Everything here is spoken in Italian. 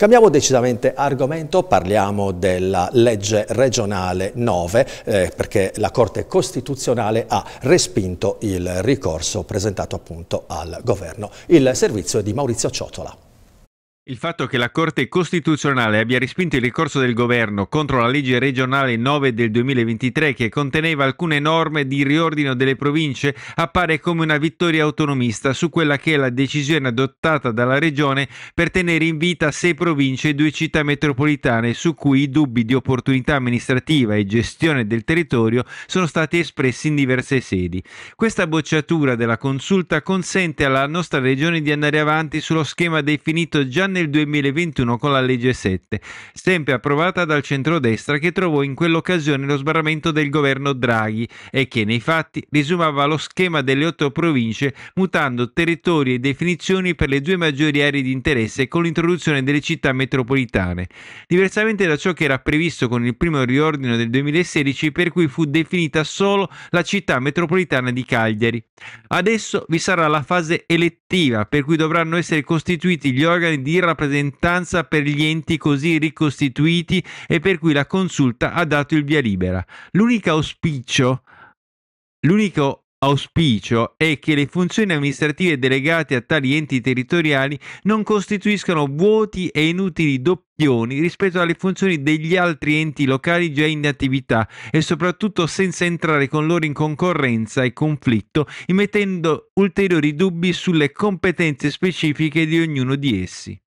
Cambiamo decisamente argomento, parliamo della legge regionale 9 eh, perché la Corte Costituzionale ha respinto il ricorso presentato appunto al governo. Il servizio è di Maurizio Ciotola. Il fatto che la Corte costituzionale abbia respinto il ricorso del governo contro la legge regionale 9 del 2023 che conteneva alcune norme di riordino delle province appare come una vittoria autonomista su quella che è la decisione adottata dalla regione per tenere in vita sei province e due città metropolitane su cui i dubbi di opportunità amministrativa e gestione del territorio sono stati espressi in diverse sedi. Questa bocciatura della consulta consente alla nostra regione di andare avanti sullo schema definito già nel 2021 con la legge 7, sempre approvata dal centrodestra che trovò in quell'occasione lo sbarramento del governo Draghi e che nei fatti risumava lo schema delle otto province mutando territori e definizioni per le due maggiori aree di interesse con l'introduzione delle città metropolitane. Diversamente da ciò che era previsto con il primo riordino del 2016 per cui fu definita solo la città metropolitana di Cagliari. Adesso vi sarà la fase elettiva per cui dovranno essere costituiti gli organi di rappresentanza per gli enti così ricostituiti e per cui la consulta ha dato il via libera. L'unico auspicio, l'unico Auspicio è che le funzioni amministrative delegate a tali enti territoriali non costituiscano vuoti e inutili doppioni rispetto alle funzioni degli altri enti locali già in attività e soprattutto senza entrare con loro in concorrenza e conflitto, immettendo ulteriori dubbi sulle competenze specifiche di ognuno di essi.